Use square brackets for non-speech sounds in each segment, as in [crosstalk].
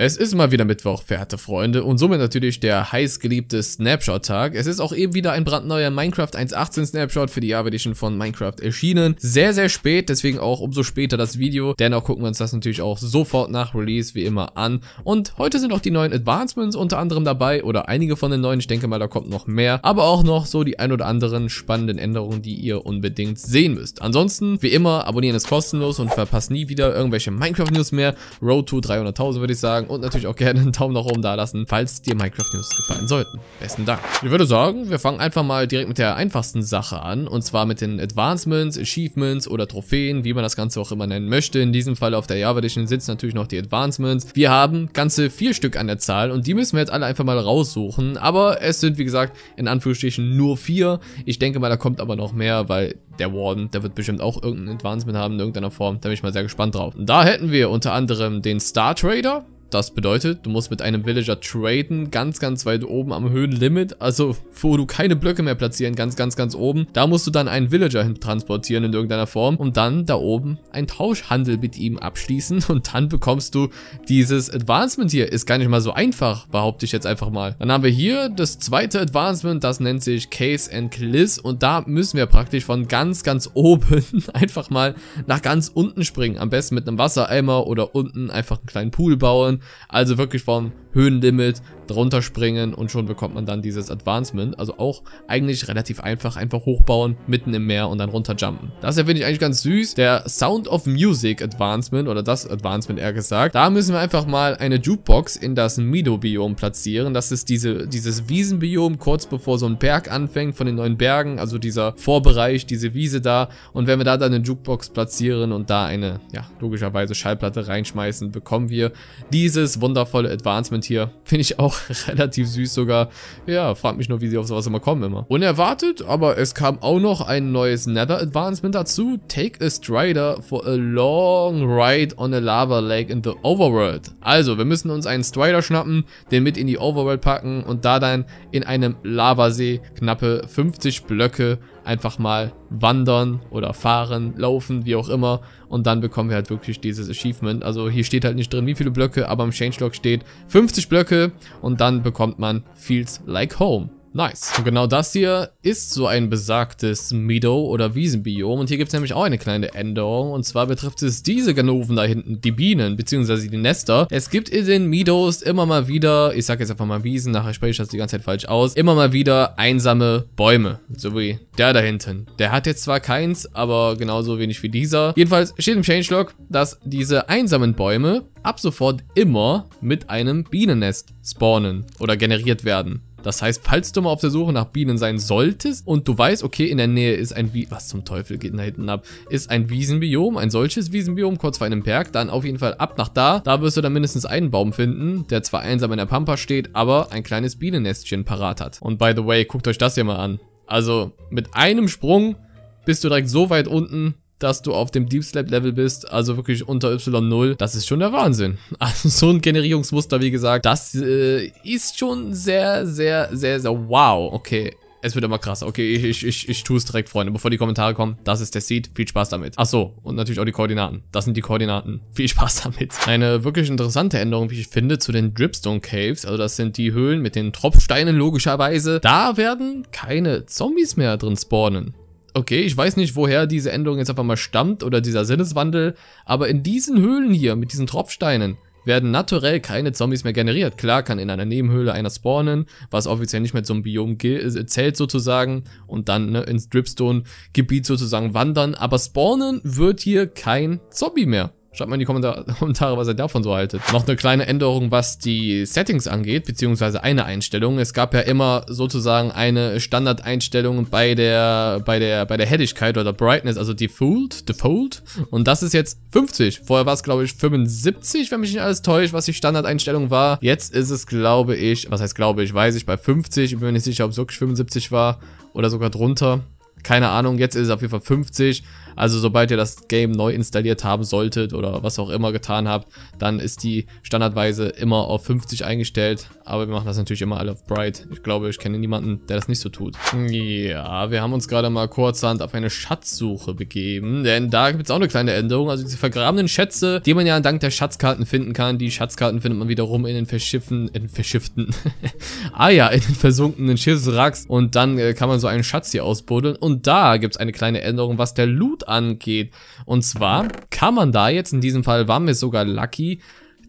Es ist mal wieder Mittwoch, verehrte Freunde, und somit natürlich der heißgeliebte Snapshot-Tag. Es ist auch eben wieder ein brandneuer Minecraft 1.18 Snapshot für die Java Edition von Minecraft erschienen. Sehr, sehr spät, deswegen auch umso später das Video. Dennoch gucken wir uns das natürlich auch sofort nach Release wie immer an. Und heute sind auch die neuen Advancements unter anderem dabei oder einige von den neuen. Ich denke mal, da kommt noch mehr. Aber auch noch so die ein oder anderen spannenden Änderungen, die ihr unbedingt sehen müsst. Ansonsten, wie immer, abonnieren ist kostenlos und verpasst nie wieder irgendwelche Minecraft-News mehr. Road to 300.000 würde ich sagen und natürlich auch gerne einen Daumen nach oben da lassen, falls dir Minecraft News gefallen sollten. Besten Dank. Ich würde sagen, wir fangen einfach mal direkt mit der einfachsten Sache an und zwar mit den Advancements, Achievements oder Trophäen, wie man das Ganze auch immer nennen möchte. In diesem Fall auf der Java Edition sind natürlich noch die Advancements. Wir haben ganze vier Stück an der Zahl und die müssen wir jetzt alle einfach mal raussuchen, aber es sind wie gesagt in Anführungsstrichen nur vier. Ich denke mal, da kommt aber noch mehr, weil der Warden, der wird bestimmt auch irgendein Advancement haben in irgendeiner Form. Da bin ich mal sehr gespannt drauf. Und da hätten wir unter anderem den Star Trader, das bedeutet, du musst mit einem Villager traden, ganz, ganz weit oben am Höhenlimit, also wo du keine Blöcke mehr platzieren ganz, ganz, ganz oben. Da musst du dann einen Villager hin transportieren in irgendeiner Form und dann da oben einen Tauschhandel mit ihm abschließen und dann bekommst du dieses Advancement hier. Ist gar nicht mal so einfach, behaupte ich jetzt einfach mal. Dann haben wir hier das zweite Advancement, das nennt sich Case and Cliss und da müssen wir praktisch von ganz, ganz oben [laughs] einfach mal nach ganz unten springen. Am besten mit einem Wassereimer oder unten einfach einen kleinen Pool bauen also wirklich von Höhenlimit, drunter springen und schon bekommt man dann dieses Advancement. Also auch eigentlich relativ einfach, einfach hochbauen, mitten im Meer und dann runterjumpen. Das finde ich eigentlich ganz süß. Der Sound of Music Advancement oder das Advancement eher gesagt. Da müssen wir einfach mal eine Jukebox in das Mido-Biom platzieren. Das ist diese, dieses Wiesenbiom, kurz bevor so ein Berg anfängt von den neuen Bergen, also dieser Vorbereich, diese Wiese da. Und wenn wir da dann eine Jukebox platzieren und da eine, ja, logischerweise Schallplatte reinschmeißen, bekommen wir dieses wundervolle Advancement Statement hier. [laughs] Finde ich auch [laughs] relativ süß sogar. Ja, frag mich nur, wie sie auf sowas immer kommen immer. Unerwartet, aber es kam auch noch ein neues Nether Advancement dazu. Take a Strider for a long ride on a lava lake in the Overworld. Also, wir müssen uns einen Strider schnappen, den mit in die Overworld packen und da dann in einem Lavasee knappe 50 Blöcke einfach mal wandern oder fahren, laufen, wie auch immer. Und dann bekommen wir halt wirklich dieses Achievement. Also hier steht halt nicht drin, wie viele Blöcke, aber im Changelog steht 50 Blöcke und dann bekommt man Feels Like Home. Nice. Und genau das hier ist so ein besagtes Meadow oder Wiesenbiom. Und hier gibt es nämlich auch eine kleine Änderung. Und zwar betrifft es diese Ganoven da hinten, die Bienen, beziehungsweise die Nester. Es gibt in den Meadows immer mal wieder, ich sag jetzt einfach mal Wiesen, nachher spreche ich das die ganze Zeit falsch aus, immer mal wieder einsame Bäume. So wie der da hinten. Der hat jetzt zwar keins, aber genauso wenig wie dieser. Jedenfalls steht im Changelog, dass diese einsamen Bäume ab sofort immer mit einem Bienennest spawnen oder generiert werden. Das heißt, falls du mal auf der Suche nach Bienen sein solltest und du weißt, okay, in der Nähe ist ein Wie was zum Teufel geht da hinten ab, ist ein Wiesenbiom, ein solches Wiesenbiom kurz vor einem Berg, dann auf jeden Fall ab nach da. Da wirst du dann mindestens einen Baum finden, der zwar einsam in der Pampa steht, aber ein kleines Bienennestchen parat hat. Und by the way, guckt euch das hier mal an. Also mit einem Sprung bist du direkt so weit unten, dass du auf dem Deep Slab Level bist, also wirklich unter Y0, das ist schon der Wahnsinn. [laughs] Also so ein Generierungsmuster, wie gesagt, das äh, ist schon sehr, sehr, sehr, sehr wow. Okay, es wird immer krass. Okay, ich, ich, ich, ich tue es direkt, Freunde. Bevor die Kommentare kommen, das ist der Seed. Viel Spaß damit. Ach so, und natürlich auch die Koordinaten. Das sind die Koordinaten. [laughs] Viel Spaß damit. Eine wirklich interessante Änderung, wie ich finde, zu den Dripstone Caves. Also das sind die Höhlen mit den Tropfsteinen logischerweise. Da werden keine Zombies mehr drin spawnen. Okay, ich weiß nicht, woher diese Änderung jetzt einfach mal stammt oder dieser Sinneswandel, aber in diesen Höhlen hier mit diesen Tropfsteinen werden naturell keine Zombies mehr generiert. Klar kann in einer Nebenhöhle einer spawnen, was offiziell nicht mehr zum Biom äh, zählt sozusagen und dann ne, ins Dripstone-Gebiet sozusagen wandern, aber spawnen wird hier kein Zombie mehr. Schreibt mal in die [laughs] Kommentare, was ihr davon so haltet. Noch eine kleine Änderung, was die Settings angeht, beziehungsweise eine Einstellung. Es gab ja immer sozusagen eine Standardeinstellung bei der, bei der, bei der Helligkeit oder Brightness, also Default, Default. Und das ist jetzt 50. Vorher war es, glaube ich, 75, wenn mich nicht alles täuscht, was die Standardeinstellung war. Jetzt ist es, glaube ich, was heißt glaube ich, weiß ich, bei 50. Ich bin mir nicht sicher, ob es wirklich 75 war oder sogar drunter. Keine Ahnung, jetzt ist es auf jeden Fall 50. Also sobald ihr das Game neu installiert haben solltet oder was auch immer getan habt, dann ist die standardweise immer auf 50 eingestellt. Aber wir machen das natürlich immer alle auf Bright. Ich glaube, ich kenne niemanden, der das nicht so tut. Ja, wir haben uns gerade mal kurzhand auf eine Schatzsuche begeben, denn da gibt es auch eine kleine Änderung. Also diese vergrabenen Schätze, die man ja dank der Schatzkarten finden kann. Die Schatzkarten findet man wiederum in den verschifften, in verschifften, [laughs] ah ja, in den versunkenen Schiffsracks. Und dann äh, kann man so einen Schatz hier ausbuddeln. Und da gibt es eine kleine Änderung, was der Loot angeht. Und zwar kann man da jetzt, in diesem Fall waren wir sogar lucky,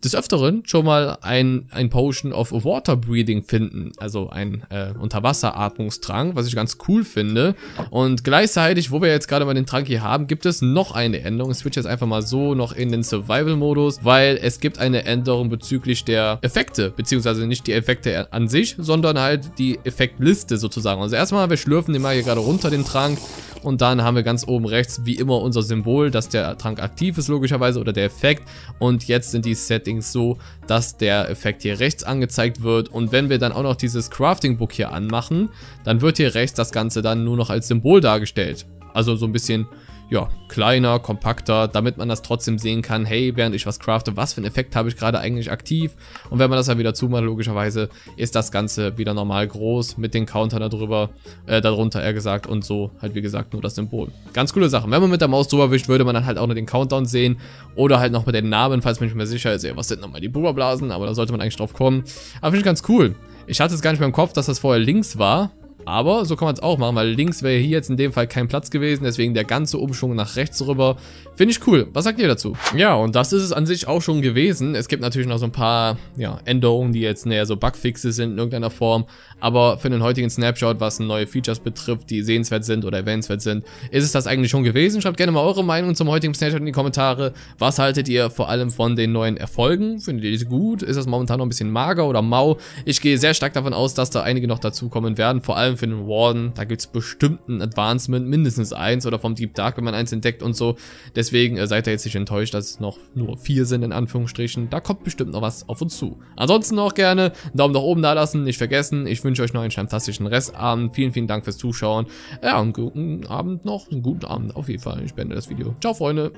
des Öfteren schon mal ein, ein Potion of Water Breathing finden, also ein äh, Unterwasseratmungstrank, was ich ganz cool finde. Und gleichzeitig, wo wir jetzt gerade mal den Trank hier haben, gibt es noch eine Änderung. Ich switch jetzt einfach mal so noch in den Survival-Modus, weil es gibt eine Änderung bezüglich der Effekte, beziehungsweise nicht die Effekte an sich, sondern halt die Effektliste sozusagen. Also erstmal, wir schlürfen den mal hier gerade runter, den Trank, und dann haben wir ganz oben rechts wie immer unser Symbol, dass der Trank aktiv ist logischerweise oder der Effekt. Und jetzt sind die Settings so, dass der Effekt hier rechts angezeigt wird. Und wenn wir dann auch noch dieses Crafting Book hier anmachen, dann wird hier rechts das Ganze dann nur noch als Symbol dargestellt. Also so ein bisschen ja, kleiner, kompakter, damit man das trotzdem sehen kann, hey, während ich was crafte, was für einen Effekt habe ich gerade eigentlich aktiv. Und wenn man das dann wieder zumacht, logischerweise, ist das Ganze wieder normal groß mit den Countern darüber, äh, darunter eher gesagt und so halt wie gesagt nur das Symbol. Ganz coole Sache. Wenn man mit der Maus drüber wischt, würde man dann halt auch nur den Countdown sehen oder halt noch mit den Namen, falls man nicht mehr sicher ist, ey, was sind nochmal die Buberblasen, aber da sollte man eigentlich drauf kommen. Aber finde ich ganz cool. Ich hatte es gar nicht mehr im Kopf, dass das vorher links war. Aber so kann man es auch machen, weil links wäre hier jetzt in dem Fall kein Platz gewesen, deswegen der ganze Umschwung nach rechts rüber. Finde ich cool. Was sagt ihr dazu? Ja, und das ist es an sich auch schon gewesen. Es gibt natürlich noch so ein paar ja, Änderungen, die jetzt näher so Bugfixes sind in irgendeiner Form. Aber für den heutigen Snapshot, was neue Features betrifft, die sehenswert sind oder erwähnenswert sind, ist es das eigentlich schon gewesen. Schreibt gerne mal eure Meinung zum heutigen Snapshot in die Kommentare. Was haltet ihr vor allem von den neuen Erfolgen? Findet ihr diese gut? Ist das momentan noch ein bisschen mager oder mau? Ich gehe sehr stark davon aus, dass da einige noch dazukommen werden. Vor allem für den Warden. Da gibt es bestimmt ein Advancement, mindestens eins oder vom Deep Dark, wenn man eins entdeckt und so. Deswegen äh, seid ihr jetzt nicht enttäuscht, dass es noch nur vier sind, in Anführungsstrichen. Da kommt bestimmt noch was auf uns zu. Ansonsten noch gerne einen Daumen nach oben da lassen, nicht vergessen. Ich wünsche euch noch einen fantastischen Restabend. Vielen, vielen Dank fürs Zuschauen. Ja, einen guten Abend noch, einen guten Abend auf jeden Fall. Ich beende das Video. Ciao, Freunde.